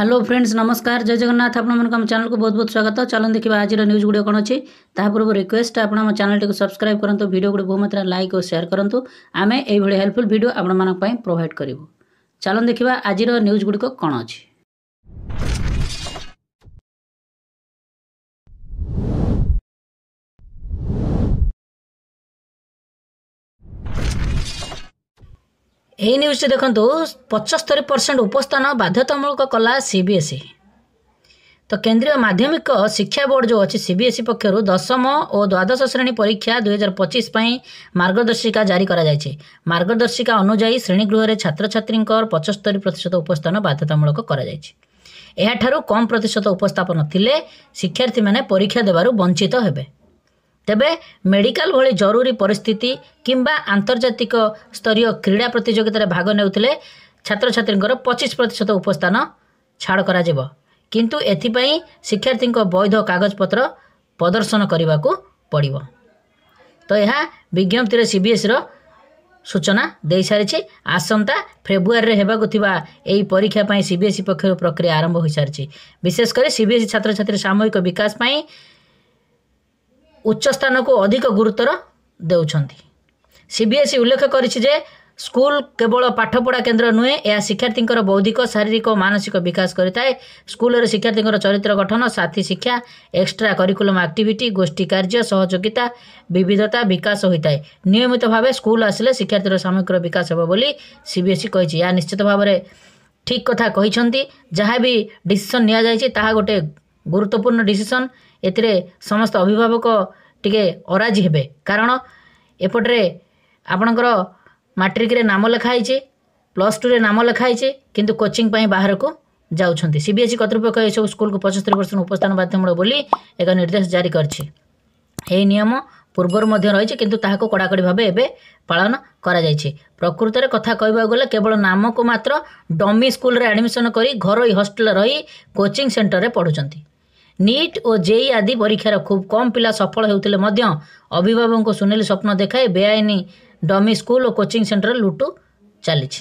Hello friends নমস্কার জয় জগন্নাথ আপনার আমার চ্যানেলকে বহুত বহুত স্বাগত চলুন দেখা আজর নিউজ গুড়ি কোণ অছি তা পূর্ব রিকোয়েস্ট আপনার আমার চ্যানেলটি সবসক্রাইব করতে ভিডিও গুড়ি বহুমাত্রা লাইক ও সেয়ার করতু আমি এইভাবে হেল্পফুল ভিডিও আপনার প্রোভাইড করবু চালন দেখা আজর নিউজ গুড়ি কোণ অছি ଏହି ନ୍ୟୁଜ୍ଟି ଦେଖନ୍ତୁ ପଞ୍ଚସ୍ତରୀ ପରସେଣ୍ଟ ଉପସ୍ଥାନ ବାଧ୍ୟତାମୂଳକ କଲା ସିବିଏସ୍ଇ ତ କେନ୍ଦ୍ରୀୟ ମାଧ୍ୟମିକ ଶିକ୍ଷା ବୋର୍ଡ଼ ଯେଉଁ ଅଛି ସିବିଏସ୍ଇ ପକ୍ଷରୁ ଦଶମ ଓ ଦ୍ୱାଦଶ ଶ୍ରେଣୀ ପରୀକ୍ଷା ଦୁଇହଜାର ପଚିଶ ପାଇଁ ମାର୍ଗଦର୍ଶିକା ଜାରି କରାଯାଇଛି ମାର୍ଗଦର୍ଶିକା ଅନୁଯାୟୀ ଶ୍ରେଣୀଗୃହରେ ଛାତ୍ରଛାତ୍ରୀଙ୍କର ପଞ୍ଚସ୍ତରୀ ପ୍ରତିଶତ ଉପସ୍ଥାନ ବାଧ୍ୟତାମୂଳକ କରାଯାଇଛି ଏହାଠାରୁ କମ୍ ପ୍ରତିଶତ ଉପସ୍ଥାପନ ଥିଲେ ଶିକ୍ଷାର୍ଥୀମାନେ ପରୀକ୍ଷା ଦେବାରୁ ବଞ୍ଚିତ ହେବେ ତେବେ ମେଡ଼ିକାଲ ଭଳି ଜରୁରୀ ପରିସ୍ଥିତି କିମ୍ବା ଆନ୍ତର୍ଜାତିକ ସ୍ତରୀୟ କ୍ରୀଡ଼ା ପ୍ରତିଯୋଗିତାରେ ଭାଗ ନେଉଥିଲେ ଛାତ୍ରଛାତ୍ରୀଙ୍କର ପଚିଶ ପ୍ରତିଶତ ଉପସ୍ଥାନ ଛାଡ଼ କରାଯିବ କିନ୍ତୁ ଏଥିପାଇଁ ଶିକ୍ଷାର୍ଥୀଙ୍କ ବୈଧ କାଗଜପତ୍ର ପ୍ରଦର୍ଶନ କରିବାକୁ ପଡ଼ିବ ତ ଏହା ବିଜ୍ଞପ୍ତିରେ ସିବିଏସ୍ଇର ସୂଚନା ଦେଇସାରିଛି ଆସନ୍ତା ଫେବୃଆରୀରେ ହେବାକୁ ଥିବା ଏହି ପରୀକ୍ଷା ପାଇଁ ସିବିଏସ୍ଇ ପକ୍ଷରୁ ପ୍ରକ୍ରିୟା ଆରମ୍ଭ ହୋଇସାରିଛି ବିଶେଷ କରି ସିବିଏସ୍ଇ ଛାତ୍ରଛାତ୍ରୀ ସାମୂହିକ ବିକାଶ ପାଇଁ ଉଚ୍ଚସ୍ଥାନକୁ ଅଧିକ ଗୁରୁତ୍ୱର ଦେଉଛନ୍ତି ସି ବି ଏସ୍ ସି ଉଲ୍ଲେଖ କରିଛି ଯେ ସ୍କୁଲ କେବଳ ପାଠପଢ଼ା କେନ୍ଦ୍ର ନୁହେଁ ଏହା ଶିକ୍ଷାର୍ଥୀଙ୍କର ବୌଦ୍ଧିକ ଶାରୀରିକ ଓ ମାନସିକ ବିକାଶ କରିଥାଏ ସ୍କୁଲରେ ଶିକ୍ଷାର୍ଥୀଙ୍କର ଚରିତ୍ର ଗଠନ ସାଥୀ ଶିକ୍ଷା ଏକ୍ସଟ୍ରା କରିକୁଲମ ଆକ୍ଟିଭିଟି ଗୋଷ୍ଠୀ କାର୍ଯ୍ୟ ସହଯୋଗିତା ବିବିଧତା ବିକାଶ ହୋଇଥାଏ ନିୟମିତ ଭାବେ ସ୍କୁଲ ଆସିଲେ ଶିକ୍ଷାର୍ଥୀର ସାମଗ୍ରିକ ବିକାଶ ହେବ ବୋଲି ସି ବି ଏସ୍ ସି କହିଛି ଏହା ନିଶ୍ଚିତ ଭାବରେ ଠିକ୍ କଥା କହିଛନ୍ତି ଯାହା ବି ଡିସିସନ୍ ନିଆଯାଇଛି ତାହା ଗୋଟେ ଗୁରୁତ୍ୱପୂର୍ଣ୍ଣ ଡିସିସନ୍ ଏଥିରେ ସମସ୍ତ ଅଭିଭାବକ ଟିକେ ଅରାଜି ହେବେ କାରଣ ଏପଟରେ ଆପଣଙ୍କର ମାଟ୍ରିକରେ ନାମ ଲେଖା ହେଇଛି ପ୍ଲସ୍ ଟୁରେ ନାମ ଲେଖା ହେଇଛି କିନ୍ତୁ କୋଚିଂ ପାଇଁ ବାହାରକୁ ଯାଉଛନ୍ତି ସିବିଏସ୍ଇ କର୍ତ୍ତୃପକ୍ଷ ଏସବୁ ସ୍କୁଲକୁ ପଞ୍ଚସ୍ତରୀ ପରସେଣ୍ଟ ଉପସ୍ଥାନ ବାଧ୍ୟତାମୂଳକ ବୋଲି ଏକ ନିର୍ଦ୍ଦେଶ ଜାରି କରିଛି ଏହି ନିୟମ ପୂର୍ବରୁ ମଧ୍ୟ ରହିଛି କିନ୍ତୁ ତାହାକୁ କଡ଼ାକଡ଼ି ଭାବେ ଏବେ ପାଳନ କରାଯାଇଛି ପ୍ରକୃତରେ କଥା କହିବାକୁ ଗଲେ କେବଳ ନାମକୁ ମାତ୍ର ଡମି ସ୍କୁଲରେ ଆଡ଼ମିସନ୍ କରି ଘରୋଇ ହଷ୍ଟେଲ ରହି କୋଚିଂ ସେଣ୍ଟରରେ ପଢ଼ୁଛନ୍ତି নিଟ୍ ଓ ଜେଇ ଆଦି ପରୀକ୍ଷାର ଖୁବ୍ କମ୍ ପିଲା ସଫଳ ହେଉଥିଲେ ମଧ୍ୟ ଅଭିଭାବକଙ୍କୁ ସୁନିଲ ସ୍ୱପ୍ନ ଦେଖାଇ ବେଆଇନ ଡମି ସ୍କୁଲ ଓ କୋଚିଂ ସେଣ୍ଟର ଲୁଟୁ ଚାଲିଛି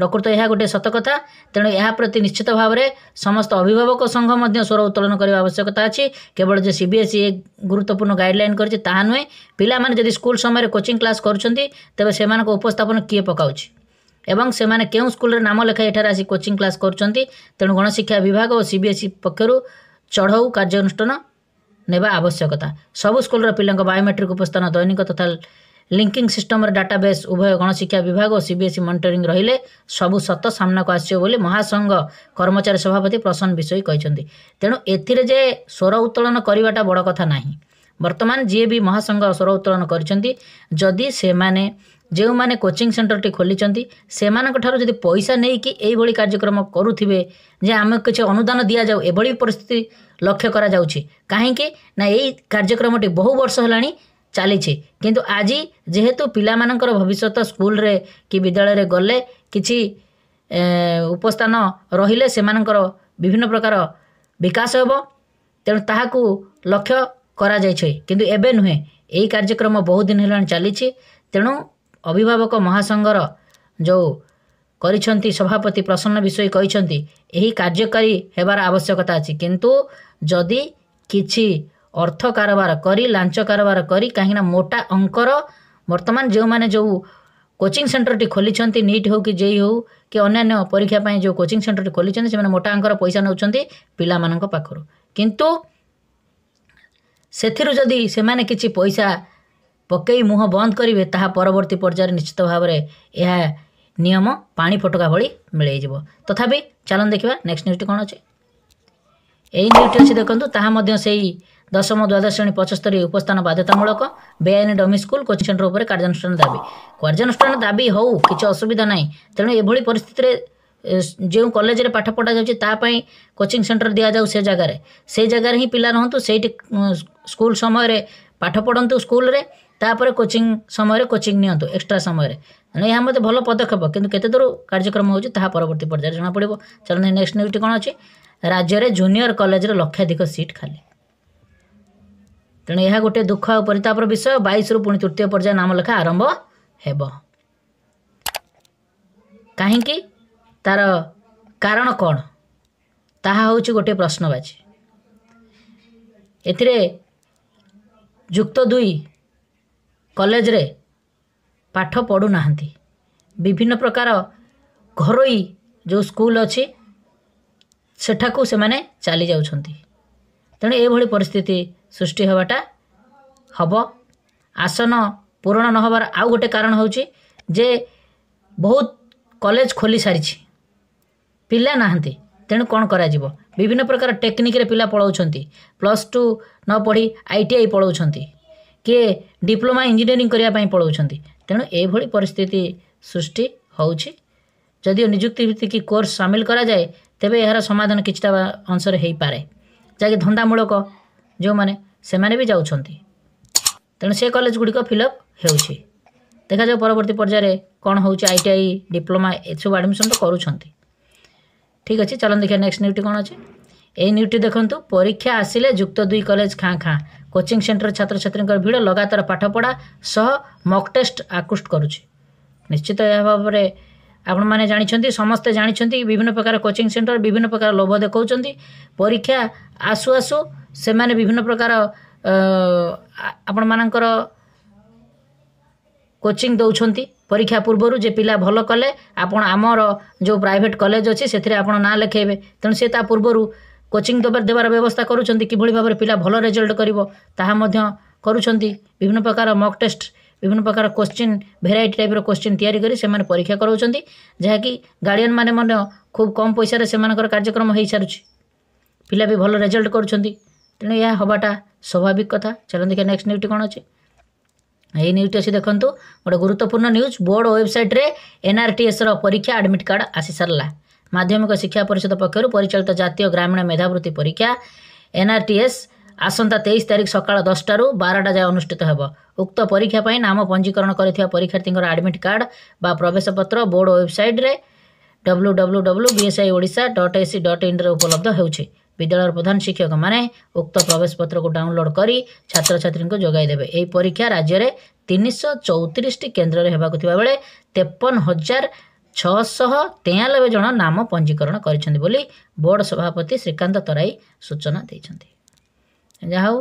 ପ୍ରକୃତ ଏହା ଗୋଟିଏ ସତକଥା ତେଣୁ ଏହା ପ୍ରତି ନିଶ୍ଚିତ ଭାବରେ ସମସ୍ତ ଅଭିଭାବକ ସଂଘ ମଧ୍ୟ ସ୍ୱର ଉତ୍ତୋଳନ କରିବା ଆବଶ୍ୟକତା ଅଛି କେବଳ ଯେ ସିବିଏସ୍ଇ ଏ ଗୁରୁତ୍ୱପୂର୍ଣ୍ଣ ଗାଇଡ଼ଲାଇନ୍ କରିଛି ତାହା ନୁହେଁ ପିଲାମାନେ ଯଦି ସ୍କୁଲ ସମୟରେ କୋଚିଂ କ୍ଲାସ୍ କରୁଛନ୍ତି ତେବେ ସେମାନଙ୍କ ଉପସ୍ଥାପନ କିଏ ପକାଉଛି ଏବଂ ସେମାନେ କେଉଁ ସ୍କୁଲରେ ନାମ ଲେଖାଇ ଏଠାରେ ଆସି କୋଚିଂ କ୍ଲାସ୍ କରୁଛନ୍ତି ତେଣୁ ଗଣଶିକ୍ଷା ବିଭାଗ ଓ ସିବିଏସ୍ଇ ପକ୍ଷରୁ चढाउ कार्य नवशकता आवश्यकता सब र पाँ बायोमेट्रिक उपस्थान दैनिक तथा लिंकिंग सिस्टम र डाटाबेस उभय गणशिक्षा विभाग सीबीएसई मनिटरीङ e रहिले सब सत सामना को आस्यो भने महासंघ कर्मचारी सभापति प्रसन्न विषय तेणु ए स्वर उत्तोलन किटा बड कथा नै बर्तमान जिएबि महासङ्घ स्वर उत्तोलन से जिसे ଯେଉଁମାନେ କୋଚିଂ ସେଣ୍ଟରଟି ଖୋଲିଛନ୍ତି ସେମାନଙ୍କଠାରୁ ଯଦି ପଇସା ନେଇକି ଏଇଭଳି କାର୍ଯ୍ୟକ୍ରମ କରୁଥିବେ ଯେ ଆମେ କିଛି ଅନୁଦାନ ଦିଆଯାଉ ଏଭଳି ପରିସ୍ଥିତି ଲକ୍ଷ୍ୟ କରାଯାଉଛି କାହିଁକି ନା ଏଇ କାର୍ଯ୍ୟକ୍ରମଟି ବହୁ ବର୍ଷ ହେଲାଣି ଚାଲିଛି କିନ୍ତୁ ଆଜି ଯେହେତୁ ପିଲାମାନଙ୍କର ଭବିଷ୍ୟତ ସ୍କୁଲରେ କି ବିଦ୍ୟାଳୟରେ ଗଲେ କିଛି ଉପସ୍ଥାନ ରହିଲେ ସେମାନଙ୍କର ବିଭିନ୍ନ ପ୍ରକାର ବିକାଶ ହେବ ତେଣୁ ତାହାକୁ ଲକ୍ଷ୍ୟ କରାଯାଇଛି କିନ୍ତୁ ଏବେ ନୁହେଁ ଏହି କାର୍ଯ୍ୟକ୍ରମ ବହୁତ ଦିନ ହେଲାଣି ଚାଲିଛି ତେଣୁ ଅଭିଭାବକ ମହାସଂଘର ଯେଉଁ କରିଛନ୍ତି ସଭାପତି ପ୍ରସନ୍ନ ବିଷୋୟୀ କହିଛନ୍ତି ଏହି କାର୍ଯ୍ୟକାରୀ ହେବାର ଆବଶ୍ୟକତା ଅଛି କିନ୍ତୁ ଯଦି କିଛି ଅର୍ଥ କାରବାର କରି ଲାଞ୍ଚ କାରବାର କରି କାହିଁକିନା ମୋଟା ଅଙ୍କର ବର୍ତ୍ତମାନ ଯେଉଁମାନେ ଯେଉଁ କୋଚିଂ ସେଣ୍ଟରଟି ଖୋଲିଛନ୍ତି ନିଟ୍ ହେଉ କି ଜେଇ ହେଉ କି ଅନ୍ୟାନ୍ୟ ପରୀକ୍ଷା ପାଇଁ ଯେଉଁ କୋଚିଂ ସେଣ୍ଟରଟି ଖୋଲିଛନ୍ତି ସେମାନେ ମୋଟା ଅଙ୍କର ପଇସା ନେଉଛନ୍ତି ପିଲାମାନଙ୍କ ପାଖରୁ କିନ୍ତୁ ସେଥିରୁ ଯଦି ସେମାନେ କିଛି ପଇସା ପକାଇ ମୁହଁ ବନ୍ଦ କରିବେ ତାହା ପରବର୍ତ୍ତୀ ପର୍ଯ୍ୟାୟରେ ନିଶ୍ଚିତ ଭାବରେ ଏହା ନିୟମ ପାଣି ଫୋଟକା ଭଳି ମିଳେଇଯିବ ତଥାପି ଚାଲନ୍ତୁ ଦେଖିବା ନେକ୍ସଟ ନ୍ୟୁଜ୍ଟି କ'ଣ ଅଛି ଏହି ନ୍ୟୁଜ୍ଟି ଅଛି ଦେଖନ୍ତୁ ତାହା ମଧ୍ୟ ସେଇ ଦଶମ ଦ୍ୱାଦଶ ଶ୍ରେଣୀ ପଞ୍ଚସ୍ତରୀ ଉପସ୍ଥାନ ବାଧ୍ୟତାମୂଳକ ବେଆଇନ ଡମି ସ୍କୁଲ କୋଚିଂ ସେଣ୍ଟର ଉପରେ କାର୍ଯ୍ୟାନୁଷ୍ଠାନ ଦାବି କାର୍ଯ୍ୟାନୁଷ୍ଠାନ ଦାବି ହେଉ କିଛି ଅସୁବିଧା ନାହିଁ ତେଣୁ ଏଭଳି ପରିସ୍ଥିତିରେ ଯେଉଁ କଲେଜରେ ପାଠ ପଢ଼ା ଯାଉଛି ତା ପାଇଁ କୋଚିଂ ସେଣ୍ଟର ଦିଆଯାଉ ସେ ଜାଗାରେ ସେ ଜାଗାରେ ହିଁ ପିଲା ରୁହନ୍ତୁ ସେଇଠି ସ୍କୁଲ ସମୟରେ ପାଠ ପଢ଼ନ୍ତୁ ସ୍କୁଲରେ ତାପରେ କୋଚିଂ ସମୟରେ କୋଚିଂ ନିଅନ୍ତୁ ଏକ୍ସଟ୍ରା ସମୟରେ ତେଣୁ ଏହା ମଧ୍ୟ ଭଲ ପଦକ୍ଷେପ କିନ୍ତୁ କେତେ ଦୂର କାର୍ଯ୍ୟକ୍ରମ ହେଉଛି ତାହା ପରବର୍ତ୍ତୀ ପର୍ଯ୍ୟାୟରେ ଜଣାପଡ଼ିବ ଚାଲନ୍ତୁ ନେକ୍ସଟ ନ୍ୟୁଜ୍ଟି କ'ଣ ଅଛି ରାଜ୍ୟରେ ଜୁନିୟର କଲେଜରେ ଲକ୍ଷାଧିକ ସିଟ୍ ଖାଲି ତେଣୁ ଏହା ଗୋଟିଏ ଦୁଃଖ ଆଉ ପରିତାପର ବିଷୟ ବାଇଶରୁ ପୁଣି ତୃତୀୟ ପର୍ଯ୍ୟାୟ ନାମ ଲେଖା ଆରମ୍ଭ ହେବ କାହିଁକି ତା'ର କାରଣ କ'ଣ ତାହା ହେଉଛି ଗୋଟିଏ ପ୍ରଶ୍ନବାଚୀ ଏଥିରେ ଯୁକ୍ତ ଦୁଇ କଲେଜରେ ପାଠ ପଢ଼ୁନାହାନ୍ତି ବିଭିନ୍ନ ପ୍ରକାର ଘରୋଇ ଯେଉଁ ସ୍କୁଲ ଅଛି ସେଠାକୁ ସେମାନେ ଚାଲିଯାଉଛନ୍ତି ତେଣୁ ଏଭଳି ପରିସ୍ଥିତି ସୃଷ୍ଟି ହେବାଟା ହେବ ଆସନ ପୂରଣ ନ ହେବାର ଆଉ ଗୋଟେ କାରଣ ହେଉଛି ଯେ ବହୁତ କଲେଜ ଖୋଲି ସାରିଛି ପିଲା ନାହାନ୍ତି ତେଣୁ କ'ଣ କରାଯିବ ବିଭିନ୍ନ ପ୍ରକାର ଟେକ୍ନିକ୍ରେ ପିଲା ପଳାଉଛନ୍ତି ପ୍ଲସ୍ ଟୁ ନ ପଢ଼ି ଆଇ ଟି ଆଇ ପଳାଉଛନ୍ତି କିଏ ଡିପ୍ଲୋମା ଇଞ୍ଜିନିୟରିଂ କରିବା ପାଇଁ ପଳାଉଛନ୍ତି ତେଣୁ ଏଇଭଳି ପରିସ୍ଥିତି ସୃଷ୍ଟି ହେଉଛି ଯଦିଓ ନିଯୁକ୍ତି ଭିତ୍ତିକି କୋର୍ସ ସାମିଲ କରାଯାଏ ତେବେ ଏହାର ସମାଧାନ କିଛିଟା ଅଂଶରେ ହେଇପାରେ ଯାହାକି ଧନ୍ଦାମୂଳକ ଯେଉଁମାନେ ସେମାନେ ବି ଯାଉଛନ୍ତି ତେଣୁ ସେ କଲେଜ ଗୁଡ଼ିକ ଫିଲ୍ଅପ୍ ହେଉଛି ଦେଖାଯାଉ ପରବର୍ତ୍ତୀ ପର୍ଯ୍ୟାୟରେ କ'ଣ ହେଉଛି ଆଇ ଟି ଆଇ ଡିପ୍ଲୋମା ଏସବୁ ଆଡ଼ମିସନ୍ ତ କରୁଛନ୍ତି ଠିକ୍ ଅଛି ଚାଲନ୍ତୁ ଦେଖିବା ନେକ୍ସଟ ନ୍ୟୁଜ୍ଟି କ'ଣ ଅଛି এই ନ୍ୟୁଜ୍ଟି ଦେଖନ୍ତୁ ପରୀକ୍ଷା ଆସିଲେ ଯୁକ୍ତ ଦୁଇ କଲେଜ ଖାଁ ଖାଁ କୋଚିଂ ସେଣ୍ଟର ଛାତ୍ରଛାତ୍ରୀଙ୍କର ଭିଡ଼ ଲଗାତାର ପାଠପଢ଼ା ସହ ମକ୍ ଟେଷ୍ଟ ଆକୃଷ୍ଟ କରୁଛି ନିଶ୍ଚିତ ଏହା ଭାବରେ ଆପଣମାନେ ଜାଣିଛନ୍ତି ସମସ୍ତେ ଜାଣିଛନ୍ତି ବିଭିନ୍ନ ପ୍ରକାର କୋଚିଂ ସେଣ୍ଟର ବିଭିନ୍ନ ପ୍ରକାର ଲୋଭ ଦେଖାଉଛନ୍ତି ପରୀକ୍ଷା ଆସୁ ଆସୁ ସେମାନେ ବିଭିନ୍ନ ପ୍ରକାର ଆପଣମାନଙ୍କର କୋଚିଂ ଦେଉଛନ୍ତି ପରୀକ୍ଷା ପୂର୍ବରୁ ଯେ ପିଲା ଭଲ କଲେ ଆପଣ ଆମର ଯେଉଁ ପ୍ରାଇଭେଟ୍ କଲେଜ ଅଛି ସେଥିରେ ଆପଣ ନାଁ ଲେଖାଇବେ ତେଣୁ ସେ ତା ପୂର୍ବରୁ কোচিং ଦେବାର ବ୍ୟବସ୍ଥା କରୁଛନ୍ତି କିଭଳି ଭାବରେ ପିଲା ଭଲ ରେଜଲ୍ଟ କରିବ ତାହା ମଧ୍ୟ କରୁଛନ୍ତି ବିଭିନ୍ନ ପ୍ରକାର ମକ୍ ଟେଷ୍ଟ ବିଭିନ୍ନ ପ୍ରକାର କୋଶ୍ଚିନ୍ ଭେରାଇଟି ଟାଇପ୍ର କୋଶ୍ଚିନ୍ ତିଆରି କରି ସେମାନେ ପରୀକ୍ଷା କରାଉଛନ୍ତି ଯାହାକି ଗାର୍ଡ଼ିଆନ୍ମାନେ ମଧ୍ୟ ଖୁବ୍ କମ୍ ପଇସାରେ ସେମାନଙ୍କର କାର୍ଯ୍ୟକ୍ରମ ହୋଇସାରୁଛି ପିଲା ବି ଭଲ ରେଜଲ୍ଟ କରୁଛନ୍ତି ତେଣୁ ଏହା ହେବାଟା ସ୍ୱାଭାବିକ କଥା ଚାଲନ୍ତୁ ଦେଖିବା ନେକ୍ସଟ ନ୍ୟୁଜ୍ଟି କ'ଣ ଅଛି ଏହି ନ୍ୟୁଜ୍ଟି ଅଛି ଦେଖନ୍ତୁ ଗୋଟେ ଗୁରୁତ୍ୱପୂର୍ଣ୍ଣ ନ୍ୟୁଜ୍ ବୋର୍ଡ଼ ୱେବସାଇଟ୍ରେ ଏନ୍ଆର୍ଟିଏସ୍ର ପରୀକ୍ଷା ଆଡ଼ମିଟ୍ କାର୍ଡ଼ ଆସିସାରିଲା ମାଧ୍ୟମିକ ଶିକ୍ଷା ପରିଷଦ ପକ୍ଷରୁ ପରିଚାଳିତ ଜାତୀୟ ଗ୍ରାମୀଣ ମେଧାବୃତ୍ତି ପରୀକ୍ଷା ଏନ୍ଆର୍ଟିଏସ୍ ଆସନ୍ତା ତେଇଶ ତାରିଖ ସକାଳ ଦଶଟାରୁ ବାରଟା ଯାଏ ଅନୁଷ୍ଠିତ ହେବ ଉକ୍ତ ପରୀକ୍ଷା ପାଇଁ ନାମ ପଞ୍ଜୀକରଣ କରିଥିବା ପରୀକ୍ଷାର୍ଥୀଙ୍କର ଆଡ଼ମିଟ୍ କାର୍ଡ଼ ବା ପ୍ରବେଶପତ୍ର ବୋର୍ଡ଼ ୱେବସାଇଟ୍ରେ W W W BSE Odisha dot AC dot ଇନ୍ରେ ଉପଲବ୍ଧ ହେଉଛି ବିଦ୍ୟାଳୟର ପ୍ରଧାନ ଶିକ୍ଷକମାନେ ଉକ୍ତ ପ୍ରବେଶପତ୍ରକୁ ଡାଉନଲୋଡ଼୍ କରି ଛାତ୍ରଛାତ୍ରୀଙ୍କୁ ଯୋଗାଇ ଦେବେ ଏହି ପରୀକ୍ଷା ରାଜ୍ୟରେ ତିନିଶହ ଚଉତିରିଶଟି କେନ୍ଦ୍ରରେ ହେବାକୁ ଥିବାବେଳେ ତେପନ ହଜାର ଛଅଶହ ତେୟାନବେ ଜଣ ନାମ ପଞ୍ଜୀକରଣ କରିଛନ୍ତି ବୋଲି ବୋର୍ଡ଼ ସଭାପତି ଶ୍ରୀକାନ୍ତ ତରାଇ ସୂଚନା ଦେଇଛନ୍ତି ଯାହା ହଉ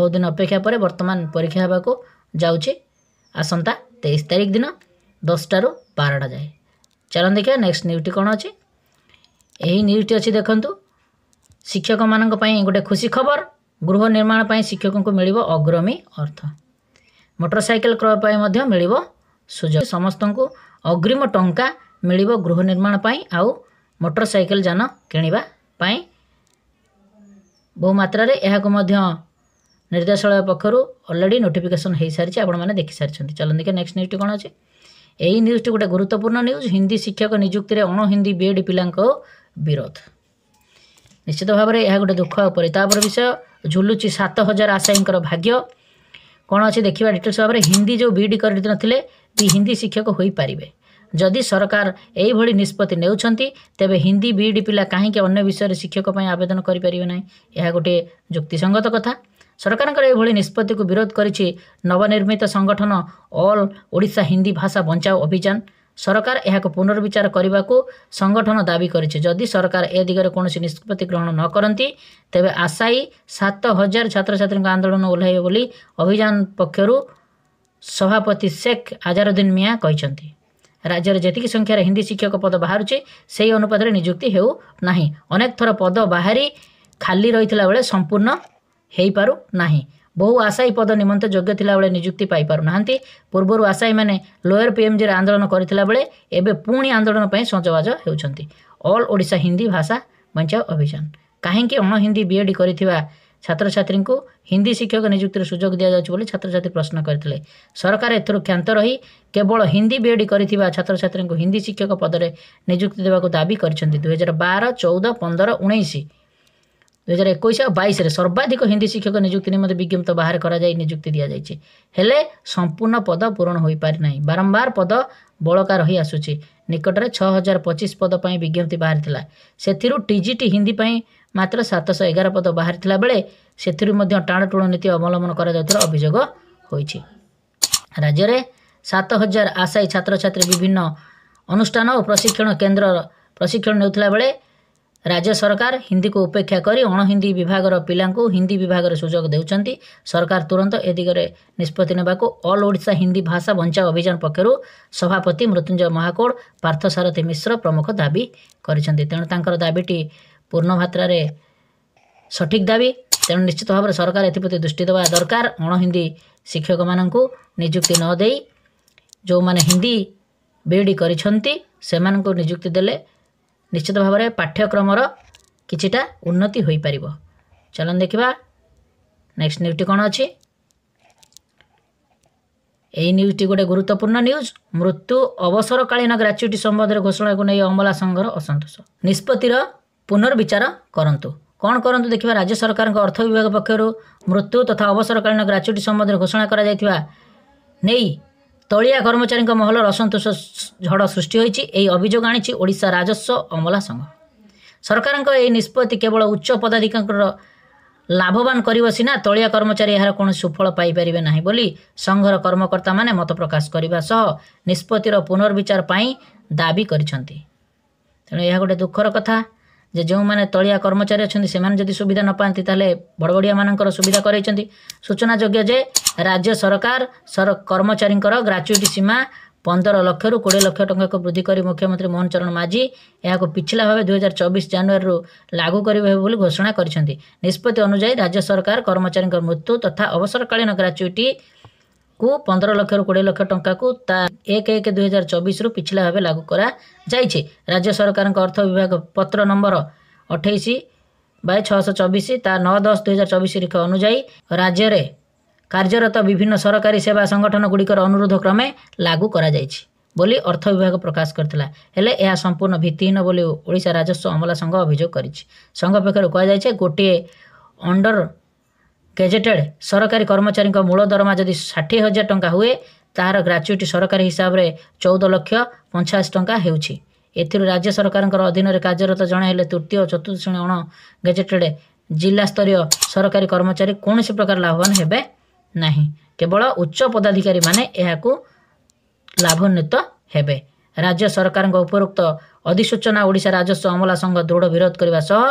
ବହୁତ ଦିନ ଅପେକ୍ଷା ପରେ ବର୍ତ୍ତମାନ ପରୀକ୍ଷା ହେବାକୁ ଯାଉଛି ଆସନ୍ତା ତେଇଶ ତାରିଖ ଦିନ ଦଶଟାରୁ ବାରଟା ଯାଏ ଚାଲନ୍ତୁ ଦେଖିବା ନେକ୍ସଟ ନ୍ୟୁଜ୍ଟି କ'ଣ ଅଛି ଏହି ନ୍ୟୁଜ୍ଟି ଅଛି ଦେଖନ୍ତୁ ଶିକ୍ଷକମାନଙ୍କ ପାଇଁ ଗୋଟେ ଖୁସି ଖବର ଗୃହ ନିର୍ମାଣ ପାଇଁ ଶିକ୍ଷକଙ୍କୁ ମିଳିବ ଅଗ୍ରମୀ ଅର୍ଥ ମୋଟରସାଇକେଲ କ୍ରୟ ପାଇଁ ମଧ୍ୟ ମିଳିବ ସୁଯୋଗ ସମସ୍ତଙ୍କୁ ଅଗ୍ରିମ ଟଙ୍କା ମିଳିବ ଗୃହ ନିର୍ମାଣ ପାଇଁ ଆଉ ମୋଟର ସାଇକେଲ ଯାନ କିଣିବା ପାଇଁ ବହୁ ମାତ୍ରାରେ ଏହାକୁ ମଧ୍ୟ ନିର୍ଦ୍ଦେଶାଳୟ ପକ୍ଷରୁ ଅଲରେଡ଼ି ନୋଟିଫିକେସନ୍ ହୋଇସାରିଛି ଆପଣମାନେ ଦେଖିସାରିଛନ୍ତି ଚାଲନ୍ତି କି ନେକ୍ସଟ ନ୍ୟୁଜ୍ଟି କ'ଣ ଅଛି ଏହି ନ୍ୟୁଜ୍ଟି ଗୋଟେ ଗୁରୁତ୍ୱପୂର୍ଣ୍ଣ ନ୍ୟୁଜ୍ ହିନ୍ଦୀ ଶିକ୍ଷକ ନିଯୁକ୍ତିରେ ଅଣ ହିନ୍ଦୀ ବିଏଡ଼୍ ପିଲାଙ୍କ ବିରୋଧ ନିଶ୍ଚିତ ଭାବରେ ଏହା ଗୋଟେ ଦୁଃଖ ଉପରେ ତାପରେ ବିଷୟ ଝୁଲୁଛି ସାତ ହଜାର ଆଶାୟୀଙ୍କର ଭାଗ୍ୟ କ'ଣ ଅଛି ଦେଖିବା ଡିଟେଲ୍ସ ଭାବରେ ହିନ୍ଦୀ ଯେଉଁ ବିଇଡ଼ି କରିନଥିଲେ कि हिन्दी शिक्षक हुँदि सरकार यही निष्पत्ति नउँछ तेह्र हिन्दी विडड पिया कहीँक अन्य विषय शिक्षक पनि आवेदन गरिपारे नै यहाँ गोटे जुक्तिसङ्गत कथा सरकार निष्पत्ति विरोध गरि नवनिर्मित संगठन अल ओडा हिन्दी भाषा बचाओ अभियान सरकार यहाँ पुनर्विचार सङ्गठन दावी गरिदि सरकार एग्री निष्पत्ति ग्रहण न नकरे तेबे आशाई सत हजार छात्र छ आंदोलन ओहै अभियान पक्षहरू ସଭାପତି ଶେଖ୍ ଆଜାରୁଦ୍ଦିନ ମିଆଁ କହିଛନ୍ତି ରାଜ୍ୟରେ ଯେତିକି ସଂଖ୍ୟାରେ ହିନ୍ଦୀ ଶିକ୍ଷକ ପଦ ବାହାରୁଛି ସେହି ଅନୁପାତରେ ନିଯୁକ୍ତି ହେଉ ନାହିଁ ଅନେକ ଥର ପଦ ବାହାରି ଖାଲି ରହିଥିଲା ବେଳେ ସମ୍ପୂର୍ଣ୍ଣ ହୋଇପାରୁ ନାହିଁ ବହୁ ଆଶାୟୀ ପଦ ନିମନ୍ତେ ଯୋଗ୍ୟ ଥିଲାବେଳେ ନିଯୁକ୍ତି ପାଇପାରୁନାହାନ୍ତି ପୂର୍ବରୁ ଆଶାୟୀମାନେ ଲୋୟର ପିଏମ୍ଜିରେ ଆନ୍ଦୋଳନ କରିଥିଲା ବେଳେ ଏବେ ପୁଣି ଆନ୍ଦୋଳନ ପାଇଁ ସଜବାଜ ହେଉଛନ୍ତି ଅଲ୍ ଓଡ଼ିଶା ହିନ୍ଦୀ ଭାଷା ବଞ୍ଚାଅ ଅଭିଯାନ କାହିଁକି ଅଣହିନ୍ଦୀ ବିଏଡ଼ି କରିଥିବା छात्र को हिंदी शिक्षक नियुक्ति सुझो छात्र छ प्रश्न सरकार गरिान्त रही केवल हिंदी छात्र हिन्दी को हिंदी शिक्षक पदले नियुक्ति दाक दावी गरि दुई हजार बार चौध पन्ध्र उन्ैस दुई हजार एकै बइसे सर्वाधिक हिंदी शिक्षक नियुक्ति निमध्ये विज्ञप्त बाहर बाहेक नियुक्ति दिइ संपूर्ण पद पूरण हुँ बारम्बार पद बलका रहिआसु निकटले छ हजार पच्चिस पदप विज्ञप्ति बाहर बाहेक टिजिटी हिन्दी पनि ମାତ୍ର ସାତଶହ ଏଗାର ପଦ ବାହାରିଥିଲା ବେଳେ ସେଥିରୁ ମଧ୍ୟ ଟାଣଟୁଣ ନୀତି ଅବଲମ୍ବନ କରାଯାଉଥିବାର ଅଭିଯୋଗ ହୋଇଛି ରାଜ୍ୟରେ ସାତ ହଜାର ଆଶାୟୀ ଛାତ୍ରଛାତ୍ରୀ ବିଭିନ୍ନ ଅନୁଷ୍ଠାନ ଓ ପ୍ରଶିକ୍ଷଣ କେନ୍ଦ୍ର ପ୍ରଶିକ୍ଷଣ ନେଉଥିଲା ବେଳେ ରାଜ୍ୟ ସରକାର ହିନ୍ଦୀକୁ ଉପେକ୍ଷା କରି ଅଣହିନ୍ଦୀ ବିଭାଗର ପିଲାଙ୍କୁ ହିନ୍ଦୀ ବିଭାଗରେ ସୁଯୋଗ ଦେଉଛନ୍ତି ସରକାର ତୁରନ୍ତ ଏ ଦିଗରେ ନିଷ୍ପତ୍ତି ନେବାକୁ ଅଲ୍ ଓଡ଼ିଶା ହିନ୍ଦୀ ଭାଷା ବଞ୍ଚାଅ ଅଭିଯାନ ପକ୍ଷରୁ ସଭାପତି ମୃତ୍ୟୁଞ୍ଜୟ ମହାକୁଡ଼ ପାର୍ଥସାରଥୀ ମିଶ୍ର ପ୍ରମୁଖ ଦାବି କରିଛନ୍ତି ତେଣୁ ତାଙ୍କର ଦାବିଟି ପୂର୍ଣ୍ଣ ମାତ୍ରାରେ ସଠିକ୍ ଦାବି ତେଣୁ ନିଶ୍ଚିତ ଭାବରେ ସରକାର ଏଥିପ୍ରତି ଦୃଷ୍ଟି ଦେବା ଦରକାର ଅଣ ହିନ୍ଦୀ ଶିକ୍ଷକମାନଙ୍କୁ ନିଯୁକ୍ତି ନ ଦେଇ ଯେଉଁମାନେ ହିନ୍ଦୀ ବି ଡ଼ି କରିଛନ୍ତି ସେମାନଙ୍କୁ ନିଯୁକ୍ତି ଦେଲେ ନିଶ୍ଚିତ ଭାବରେ ପାଠ୍ୟକ୍ରମର କିଛିଟା ଉନ୍ନତି ହୋଇପାରିବ ଚାଲନ୍ତୁ ଦେଖିବା ନେକ୍ସଟ୍ ନ୍ୟୁଜ୍ଟି କ'ଣ ଅଛି ଏହି ନ୍ୟୁଜ୍ଟି ଗୋଟେ ଗୁରୁତ୍ୱପୂର୍ଣ୍ଣ ନ୍ୟୁଜ୍ ମୃତ୍ୟୁ ଅବସରକାଳୀନ ଗ୍ରାଚ୍ୟୁଟି ସମ୍ବନ୍ଧରେ ଘୋଷଣାକୁ ନେଇ ଅମଲା ସଂଘର ଅସନ୍ତୋଷ ନିଷ୍ପତ୍ତିର ପୁନର୍ବିଚାର କରନ୍ତୁ କ'ଣ କରନ୍ତୁ ଦେଖିବା ରାଜ୍ୟ ସରକାରଙ୍କ ଅର୍ଥ ବିଭାଗ ପକ୍ଷରୁ ମୃତ୍ୟୁ ତଥା ଅବସରକାଳୀନ ଗ୍ରାଚ୍ୟୁଟି ସମ୍ବନ୍ଧରେ ଘୋଷଣା କରାଯାଇଥିବା ନେଇ ତଳିଆ କର୍ମଚାରୀଙ୍କ ମହଲର ଅସନ୍ତୋଷ ଝଡ଼ ସୃଷ୍ଟି ହୋଇଛି ଏହି ଅଭିଯୋଗ ଆଣିଛି ଓଡ଼ିଶା ରାଜସ୍ୱ ଅମଲା ସଂଘ ସରକାରଙ୍କ ଏହି ନିଷ୍ପତ୍ତି କେବଳ ଉଚ୍ଚ ପଦାଧିକାରୀଙ୍କର ଲାଭବାନ କରିବ ସିନା ତଳିଆ କର୍ମଚାରୀ ଏହାର କୌଣସି ସୁଫଳ ପାଇପାରିବେ ନାହିଁ ବୋଲି ସଂଘର କର୍ମକର୍ତ୍ତାମାନେ ମତ ପ୍ରକାଶ କରିବା ସହ ନିଷ୍ପତ୍ତିର ପୁନର୍ବିଚାର ପାଇଁ ଦାବି କରିଛନ୍ତି ତେଣୁ ଏହା ଗୋଟିଏ ଦୁଃଖର କଥା ଯେ ଯେଉଁମାନେ ତଳିଆ କର୍ମଚାରୀ ଅଛନ୍ତି ସେମାନେ ଯଦି ସୁବିଧା ନ ପାଆନ୍ତି ତାହେଲେ ବଡ଼ବଡ଼ିଆମାନଙ୍କର ସୁବିଧା କରାଇଛନ୍ତି ସୂଚନାଯୋଗ୍ୟ ଯେ ରାଜ୍ୟ ସରକାର ସର କର୍ମଚାରୀଙ୍କର ଗ୍ରାଚୁଇଟି ସୀମା ପନ୍ଦର ଲକ୍ଷରୁ କୋଡ଼ିଏ ଲକ୍ଷ ଟଙ୍କାକୁ ବୃଦ୍ଧି କରି ମୁଖ୍ୟମନ୍ତ୍ରୀ ମୋହନ ଚରଣ ମାଝି ଏହାକୁ ପିଛିଲା ଭାବେ ଦୁଇହଜାର ଚବିଶ ଜାନୁଆରୀରୁ ଲାଗୁ କରିବେ ବୋଲି ଘୋଷଣା କରିଛନ୍ତି ନିଷ୍ପତ୍ତି ଅନୁଯାୟୀ ରାଜ୍ୟ ସରକାର କର୍ମଚାରୀଙ୍କ ମୃତ୍ୟୁ ତଥା ଅବସରକାଳୀନ ଗ୍ରାଚୁଇଟି କୁ ପନ୍ଦର ଲକ୍ଷରୁ କୋଡ଼ିଏ ଲକ୍ଷ ଟଙ୍କାକୁ ତା ଏକ ଏକ ଦୁଇହଜାର ଚବିଶରୁ ପିଛିଲା ଭାବେ ଲାଗୁ କରାଯାଇଛି ରାଜ୍ୟ ସରକାରଙ୍କ ଅର୍ଥ ବିଭାଗ ପତ୍ର ନମ୍ବର ଅଠେଇଶ ବାଇ ଛଅଶହ ଚବିଶ ତା ନଅ ଦଶ ଦୁଇହଜାର ଚବିଶ ରେଖ ଅନୁଯାୟୀ ରାଜ୍ୟରେ କାର୍ଯ୍ୟରତ ବିଭିନ୍ନ ସରକାରୀ ସେବା ସଂଗଠନଗୁଡ଼ିକର ଅନୁରୋଧ କ୍ରମେ ଲାଗୁ କରାଯାଇଛି ବୋଲି ଅର୍ଥ ବିଭାଗ ପ୍ରକାଶ କରିଥିଲା ହେଲେ ଏହା ସମ୍ପୂର୍ଣ୍ଣ ଭିତ୍ତିହୀନ ବୋଲି ଓଡ଼ିଶା ରାଜସ୍ୱ ଅମଲା ସଂଘ ଅଭିଯୋଗ କରିଛି ସଂଘ ପକ୍ଷରୁ କୁହାଯାଇଛି ଗୋଟିଏ ଅଣ୍ଡର ଗେଜେଟେଡ଼୍ ସରକାରୀ କର୍ମଚାରୀଙ୍କ ମୂଳ ଦରମା ଯଦି ଷାଠିଏ ହଜାର ଟଙ୍କା ହୁଏ ତାହାର ଗ୍ରାଚୁଇଟି ସରକାରୀ ହିସାବରେ ଚଉଦ ଲକ୍ଷ ପଞ୍ଚାଅଶୀ ଟଙ୍କା ହେଉଛି ଏଥିରୁ ରାଜ୍ୟ ସରକାରଙ୍କର ଅଧୀନରେ କାର୍ଯ୍ୟରତ ଜଣେ ହେଲେ ତୃତୀୟ ଚତୁର୍ଥଶ୍ରେଣୀ ଅଣ ଗେଜେଟେଡ଼୍ ଜିଲ୍ଲାସ୍ତରୀୟ ସରକାରୀ କର୍ମଚାରୀ କୌଣସି ପ୍ରକାର ଲାଭବାନ ହେବେ ନାହିଁ କେବଳ ଉଚ୍ଚ ପଦାଧିକାରୀମାନେ ଏହାକୁ ଲାଭାନ୍ୱିତ ହେବେ ରାଜ୍ୟ ସରକାରଙ୍କ ଉପରୋକ୍ତ ଅଧିସୂଚନା ଓଡ଼ିଶା ରାଜସ୍ୱ ଅମଲା ସଂଘ ଦୃଢ଼ ବିରୋଧ କରିବା ସହ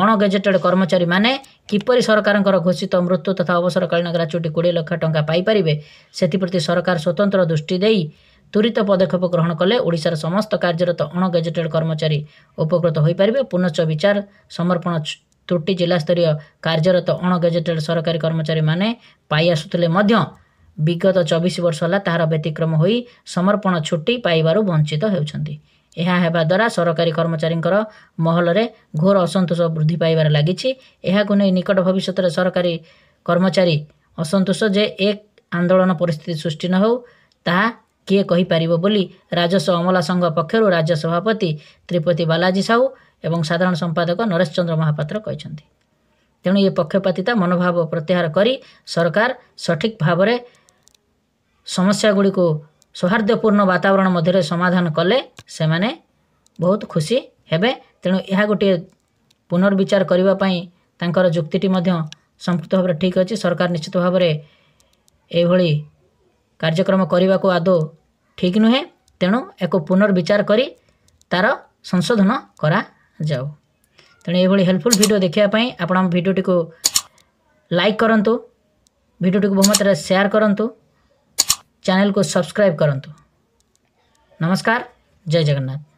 ଅଣଗେଜେଟେଡ୍ କର୍ମଚାରୀମାନେ କିପରି ସରକାରଙ୍କର ଘୋଷିତ ମୃତ୍ୟୁ ତଥା ଅବସରକାଳୀନ ଗ୍ରାଚୁଟି କୋଡ଼ିଏ ଲକ୍ଷ ଟଙ୍କା ପାଇପାରିବେ ସେଥିପ୍ରତି ସରକାର ସ୍ୱତନ୍ତ୍ର ଦୃଷ୍ଟି ଦେଇ ତ୍ୱରିତ ପଦକ୍ଷେପ ଗ୍ରହଣ କଲେ ଓଡ଼ିଶାର ସମସ୍ତ କାର୍ଯ୍ୟରତ ଅଣଗେଜେଟେଡ୍ କର୍ମଚାରୀ ଉପକୃତ ହୋଇପାରିବେ ପୁନଶ୍ଚ ବିଚାର ସମର୍ପଣ ତ୍ରୁଟି ଜିଲ୍ଲାସ୍ତରୀୟ କାର୍ଯ୍ୟରତ ଅଣଗେଜେଟେଡ୍ ସରକାରୀ କର୍ମଚାରୀମାନେ ପାଇଆସୁଥିଲେ ମଧ୍ୟ ବିଗତ ଚବିଶ ବର୍ଷ ହେଲା ତାହାର ବ୍ୟତିକ୍ରମ ହୋଇ ସମର୍ପଣ ଛୁଟି ପାଇବାରୁ ବଞ୍ଚିତ ହେଉଛନ୍ତି ଏହା ହେବା ଦ୍ୱାରା ସରକାରୀ କର୍ମଚାରୀଙ୍କର ମହଲରେ ଘୋର ଅସନ୍ତୋଷ ବୃଦ୍ଧି ପାଇବାରେ ଲାଗିଛି ଏହାକୁ ନେଇ ନିକଟ ଭବିଷ୍ୟତରେ ସରକାରୀ କର୍ମଚାରୀ ଅସନ୍ତୋଷ ଯେ ଏକ ଆନ୍ଦୋଳନ ପରିସ୍ଥିତି ସୃଷ୍ଟି ନ ହେଉ ତାହା କିଏ କହିପାରିବ ବୋଲି ରାଜସ୍ୱ ଅମଲା ସଂଘ ପକ୍ଷରୁ ରାଜ୍ୟ ସଭାପତି ତ୍ରିପତି ବାଲାଜୀ ସାହୁ ଏବଂ ସାଧାରଣ ସମ୍ପାଦକ ନରେଶ ଚନ୍ଦ୍ର ମହାପାତ୍ର କହିଛନ୍ତି ତେଣୁ ଏ ପକ୍ଷପାତିତା ମନୋଭାବ ପ୍ରତ୍ୟାହାର କରି ସରକାର ସଠିକ୍ ଭାବରେ ସମସ୍ୟା ଗୁଡ଼ିକୁ ସୌହାର୍ଦ୍ଦ୍ୟପୂର୍ଣ୍ଣ ବାତାବରଣ ମଧ୍ୟରେ ସମାଧାନ କଲେ ସେମାନେ ବହୁତ ଖୁସି ହେବେ ତେଣୁ ଏହା ଗୋଟିଏ ପୁନର୍ବିଚାର କରିବା ପାଇଁ ତାଙ୍କର ଯୁକ୍ତିଟି ମଧ୍ୟ ସମ୍ପୃକ୍ତ ଭାବରେ ଠିକ୍ ଅଛି ସରକାର ନିଶ୍ଚିତ ଭାବରେ ଏଭଳି କାର୍ଯ୍ୟକ୍ରମ କରିବାକୁ ଆଦୌ ଠିକ୍ ନୁହେଁ ତେଣୁ ଏକ ପୁନର୍ବିଚାର କରି ତା'ର ସଂଶୋଧନ କରାଯାଉ ତେଣୁ ଏଭଳି ହେଲ୍ପଫୁଲ୍ ଭିଡ଼ିଓ ଦେଖିବା ପାଇଁ ଆପଣ ଆମ ଭିଡ଼ିଓଟିକୁ ଲାଇକ୍ କରନ୍ତୁ ଭିଡ଼ିଓଟିକୁ ବହୁମାତ୍ରାରେ ସେୟାର କରନ୍ତୁ चैनल को सब्सक्राइब करूँ तो। नमस्कार जय जगन्नाथ